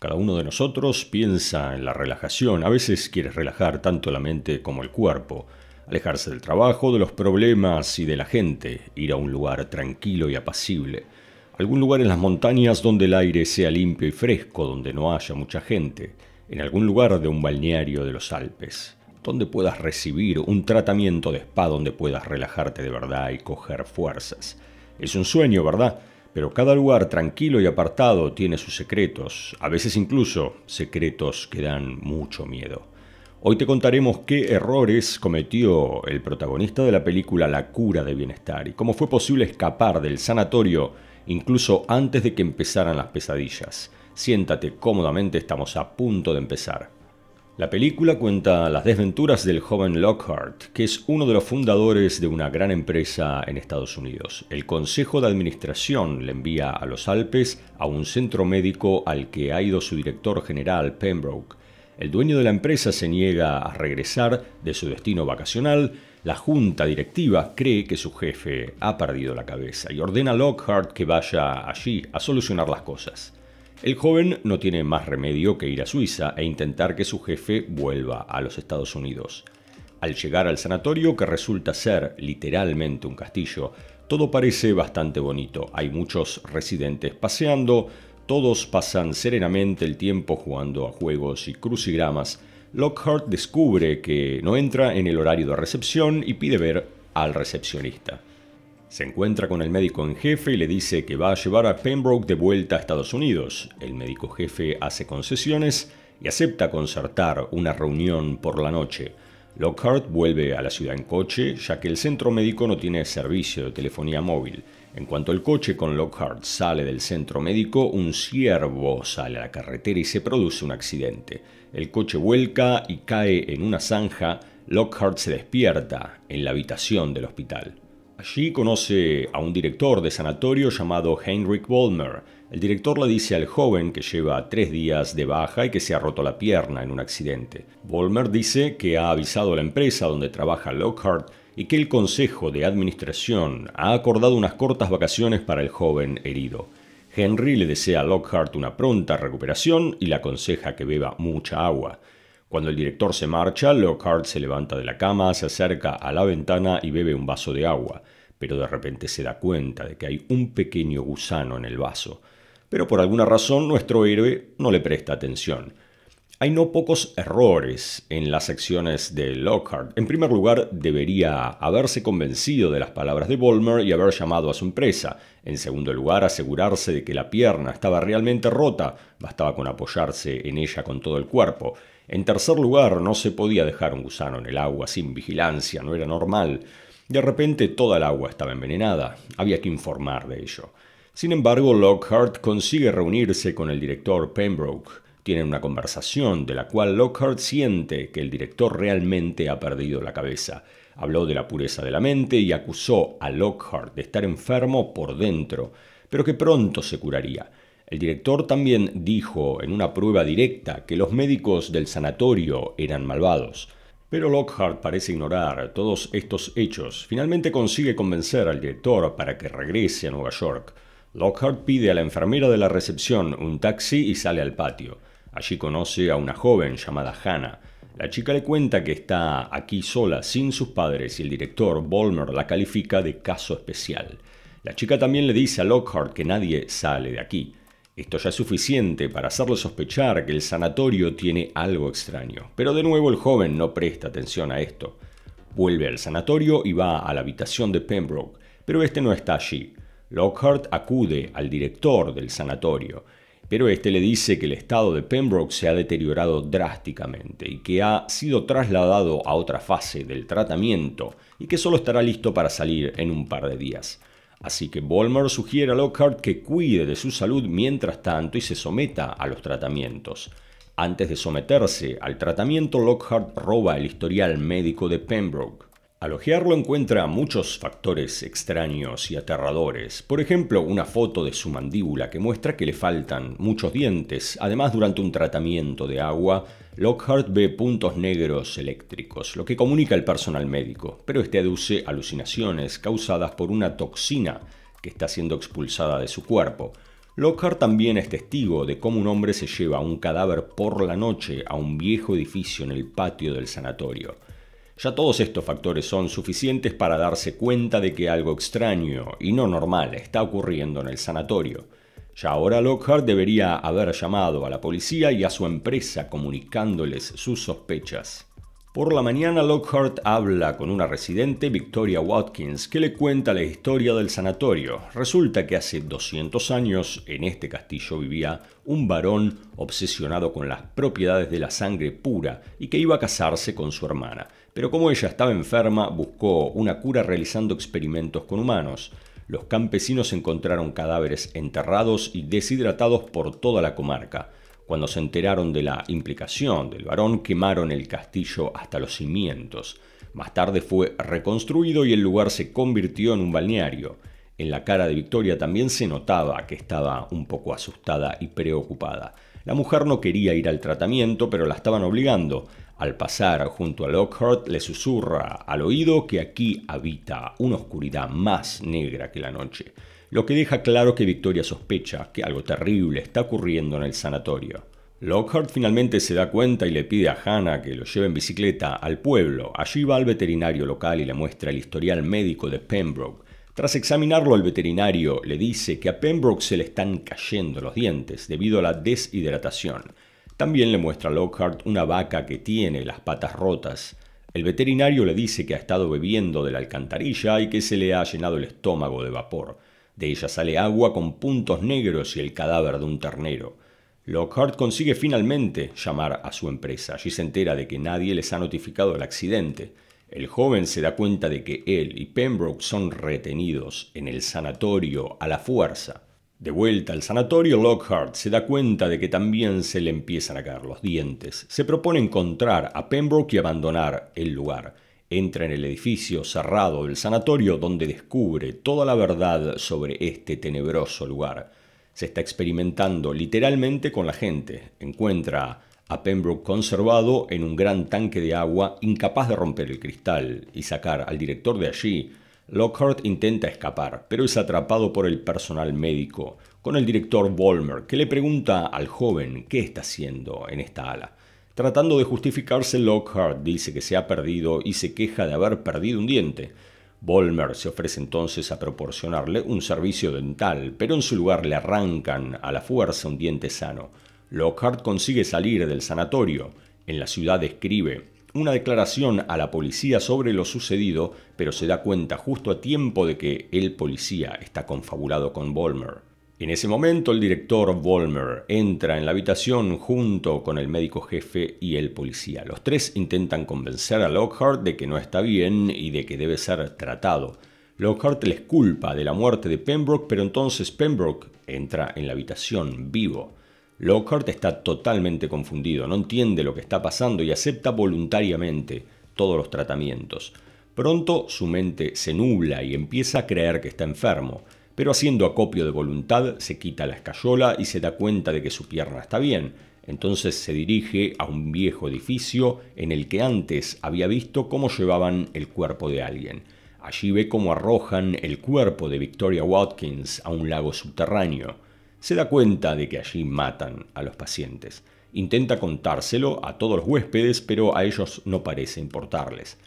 Cada uno de nosotros piensa en la relajación. A veces quieres relajar tanto la mente como el cuerpo. Alejarse del trabajo, de los problemas y de la gente. Ir a un lugar tranquilo y apacible. Algún lugar en las montañas donde el aire sea limpio y fresco, donde no haya mucha gente. En algún lugar de un balneario de los Alpes donde puedas recibir un tratamiento de spa donde puedas relajarte de verdad y coger fuerzas. Es un sueño, ¿verdad? Pero cada lugar tranquilo y apartado tiene sus secretos, a veces incluso secretos que dan mucho miedo. Hoy te contaremos qué errores cometió el protagonista de la película La cura de bienestar y cómo fue posible escapar del sanatorio incluso antes de que empezaran las pesadillas. Siéntate cómodamente, estamos a punto de empezar. La película cuenta las desventuras del joven Lockhart, que es uno de los fundadores de una gran empresa en Estados Unidos. El Consejo de Administración le envía a los Alpes a un centro médico al que ha ido su director general, Pembroke. El dueño de la empresa se niega a regresar de su destino vacacional. La junta directiva cree que su jefe ha perdido la cabeza y ordena a Lockhart que vaya allí a solucionar las cosas. El joven no tiene más remedio que ir a Suiza e intentar que su jefe vuelva a los Estados Unidos. Al llegar al sanatorio, que resulta ser literalmente un castillo, todo parece bastante bonito. Hay muchos residentes paseando, todos pasan serenamente el tiempo jugando a juegos y crucigramas. Lockhart descubre que no entra en el horario de recepción y pide ver al recepcionista. Se encuentra con el médico en jefe y le dice que va a llevar a Pembroke de vuelta a Estados Unidos. El médico jefe hace concesiones y acepta concertar una reunión por la noche. Lockhart vuelve a la ciudad en coche, ya que el centro médico no tiene servicio de telefonía móvil. En cuanto el coche con Lockhart sale del centro médico, un ciervo sale a la carretera y se produce un accidente. El coche vuelca y cae en una zanja. Lockhart se despierta en la habitación del hospital. Allí conoce a un director de sanatorio llamado Heinrich Vollmer. El director le dice al joven que lleva tres días de baja y que se ha roto la pierna en un accidente. Vollmer dice que ha avisado a la empresa donde trabaja Lockhart y que el Consejo de Administración ha acordado unas cortas vacaciones para el joven herido. Henry le desea a Lockhart una pronta recuperación y le aconseja que beba mucha agua. Cuando el director se marcha, Lockhart se levanta de la cama, se acerca a la ventana y bebe un vaso de agua, pero de repente se da cuenta de que hay un pequeño gusano en el vaso. Pero por alguna razón nuestro héroe no le presta atención. Hay no pocos errores en las acciones de Lockhart. En primer lugar, debería haberse convencido de las palabras de Volmer y haber llamado a su empresa. En segundo lugar, asegurarse de que la pierna estaba realmente rota. Bastaba con apoyarse en ella con todo el cuerpo. En tercer lugar, no se podía dejar un gusano en el agua sin vigilancia, no era normal. De repente toda el agua estaba envenenada, había que informar de ello. Sin embargo, Lockhart consigue reunirse con el director Pembroke. Tienen una conversación de la cual Lockhart siente que el director realmente ha perdido la cabeza. Habló de la pureza de la mente y acusó a Lockhart de estar enfermo por dentro, pero que pronto se curaría. El director también dijo en una prueba directa que los médicos del sanatorio eran malvados. Pero Lockhart parece ignorar todos estos hechos. Finalmente consigue convencer al director para que regrese a Nueva York. Lockhart pide a la enfermera de la recepción un taxi y sale al patio. Allí conoce a una joven llamada Hannah. La chica le cuenta que está aquí sola, sin sus padres, y el director Bolner la califica de caso especial. La chica también le dice a Lockhart que nadie sale de aquí. Esto ya es suficiente para hacerle sospechar que el sanatorio tiene algo extraño. Pero de nuevo el joven no presta atención a esto. Vuelve al sanatorio y va a la habitación de Pembroke, pero este no está allí. Lockhart acude al director del sanatorio, pero este le dice que el estado de Pembroke se ha deteriorado drásticamente y que ha sido trasladado a otra fase del tratamiento y que solo estará listo para salir en un par de días. Así que Bolmer sugiere a Lockhart que cuide de su salud mientras tanto y se someta a los tratamientos. Antes de someterse al tratamiento, Lockhart roba el historial médico de Pembroke ojearlo encuentra muchos factores extraños y aterradores. Por ejemplo, una foto de su mandíbula que muestra que le faltan muchos dientes. Además, durante un tratamiento de agua, Lockhart ve puntos negros eléctricos, lo que comunica el personal médico, pero este aduce alucinaciones causadas por una toxina que está siendo expulsada de su cuerpo. Lockhart también es testigo de cómo un hombre se lleva un cadáver por la noche a un viejo edificio en el patio del sanatorio. Ya todos estos factores son suficientes para darse cuenta de que algo extraño y no normal está ocurriendo en el sanatorio. Ya ahora Lockhart debería haber llamado a la policía y a su empresa comunicándoles sus sospechas. Por la mañana, Lockhart habla con una residente, Victoria Watkins, que le cuenta la historia del sanatorio. Resulta que hace 200 años en este castillo vivía un varón obsesionado con las propiedades de la sangre pura y que iba a casarse con su hermana. Pero como ella estaba enferma, buscó una cura realizando experimentos con humanos. Los campesinos encontraron cadáveres enterrados y deshidratados por toda la comarca. Cuando se enteraron de la implicación del varón, quemaron el castillo hasta los cimientos. Más tarde fue reconstruido y el lugar se convirtió en un balneario. En la cara de Victoria también se notaba que estaba un poco asustada y preocupada. La mujer no quería ir al tratamiento, pero la estaban obligando. Al pasar junto a Lockhart le susurra al oído que aquí habita una oscuridad más negra que la noche lo que deja claro que Victoria sospecha que algo terrible está ocurriendo en el sanatorio. Lockhart finalmente se da cuenta y le pide a Hannah que lo lleve en bicicleta al pueblo. Allí va al veterinario local y le muestra el historial médico de Pembroke. Tras examinarlo, el veterinario le dice que a Pembroke se le están cayendo los dientes debido a la deshidratación. También le muestra a Lockhart una vaca que tiene las patas rotas. El veterinario le dice que ha estado bebiendo de la alcantarilla y que se le ha llenado el estómago de vapor. De ella sale agua con puntos negros y el cadáver de un ternero. Lockhart consigue finalmente llamar a su empresa. Allí se entera de que nadie les ha notificado el accidente. El joven se da cuenta de que él y Pembroke son retenidos en el sanatorio a la fuerza. De vuelta al sanatorio, Lockhart se da cuenta de que también se le empiezan a caer los dientes. Se propone encontrar a Pembroke y abandonar el lugar. Entra en el edificio cerrado del sanatorio donde descubre toda la verdad sobre este tenebroso lugar. Se está experimentando literalmente con la gente. Encuentra a Pembroke conservado en un gran tanque de agua incapaz de romper el cristal y sacar al director de allí. Lockhart intenta escapar, pero es atrapado por el personal médico, con el director Volmer, que le pregunta al joven qué está haciendo en esta ala. Tratando de justificarse, Lockhart dice que se ha perdido y se queja de haber perdido un diente. Volmer se ofrece entonces a proporcionarle un servicio dental, pero en su lugar le arrancan a la fuerza un diente sano. Lockhart consigue salir del sanatorio. En la ciudad escribe una declaración a la policía sobre lo sucedido, pero se da cuenta justo a tiempo de que el policía está confabulado con Volmer. En ese momento el director Volmer entra en la habitación junto con el médico jefe y el policía. Los tres intentan convencer a Lockhart de que no está bien y de que debe ser tratado. Lockhart les culpa de la muerte de Pembroke, pero entonces Pembroke entra en la habitación vivo. Lockhart está totalmente confundido, no entiende lo que está pasando y acepta voluntariamente todos los tratamientos. Pronto su mente se nubla y empieza a creer que está enfermo pero haciendo acopio de voluntad se quita la escayola y se da cuenta de que su pierna está bien. Entonces se dirige a un viejo edificio en el que antes había visto cómo llevaban el cuerpo de alguien. Allí ve cómo arrojan el cuerpo de Victoria Watkins a un lago subterráneo. Se da cuenta de que allí matan a los pacientes. Intenta contárselo a todos los huéspedes, pero a ellos no parece importarles.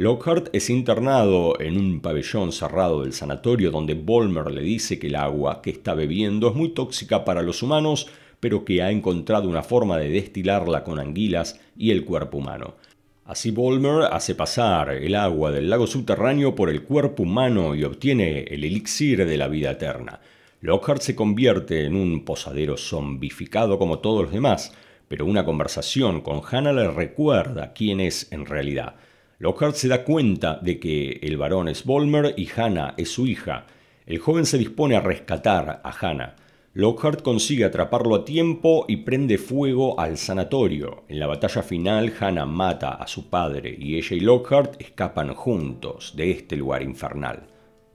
Lockhart es internado en un pabellón cerrado del sanatorio donde Bolmer le dice que el agua que está bebiendo es muy tóxica para los humanos, pero que ha encontrado una forma de destilarla con anguilas y el cuerpo humano. Así Bolmer hace pasar el agua del lago subterráneo por el cuerpo humano y obtiene el elixir de la vida eterna. Lockhart se convierte en un posadero zombificado como todos los demás, pero una conversación con Hannah le recuerda quién es en realidad. Lockhart se da cuenta de que el varón es Volmer y Hannah es su hija. El joven se dispone a rescatar a Hannah. Lockhart consigue atraparlo a tiempo y prende fuego al sanatorio. En la batalla final, Hannah mata a su padre y ella y Lockhart escapan juntos de este lugar infernal.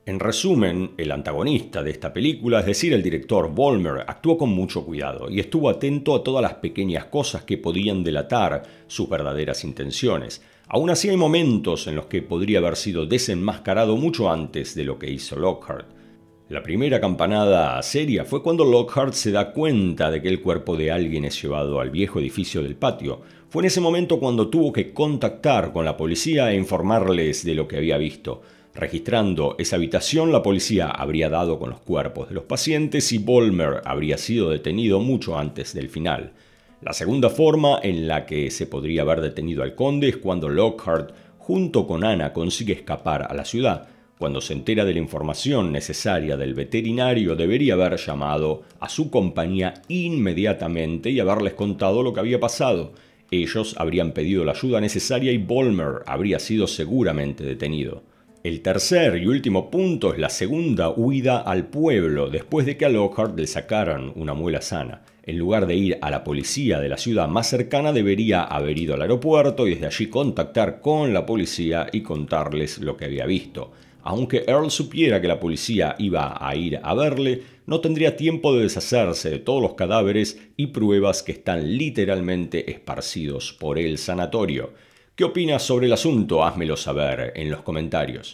En resumen, el antagonista de esta película, es decir, el director Volmer, actuó con mucho cuidado y estuvo atento a todas las pequeñas cosas que podían delatar sus verdaderas intenciones. Aún así hay momentos en los que podría haber sido desenmascarado mucho antes de lo que hizo Lockhart. La primera campanada seria fue cuando Lockhart se da cuenta de que el cuerpo de alguien es llevado al viejo edificio del patio. Fue en ese momento cuando tuvo que contactar con la policía e informarles de lo que había visto. Registrando esa habitación, la policía habría dado con los cuerpos de los pacientes y Bolmer habría sido detenido mucho antes del final. La segunda forma en la que se podría haber detenido al conde es cuando Lockhart, junto con Ana, consigue escapar a la ciudad. Cuando se entera de la información necesaria del veterinario, debería haber llamado a su compañía inmediatamente y haberles contado lo que había pasado. Ellos habrían pedido la ayuda necesaria y Bolmer habría sido seguramente detenido. El tercer y último punto es la segunda huida al pueblo después de que a Lockhart le sacaran una muela sana. En lugar de ir a la policía de la ciudad más cercana, debería haber ido al aeropuerto y desde allí contactar con la policía y contarles lo que había visto. Aunque Earl supiera que la policía iba a ir a verle, no tendría tiempo de deshacerse de todos los cadáveres y pruebas que están literalmente esparcidos por el sanatorio. ¿Qué opinas sobre el asunto? Házmelo saber en los comentarios.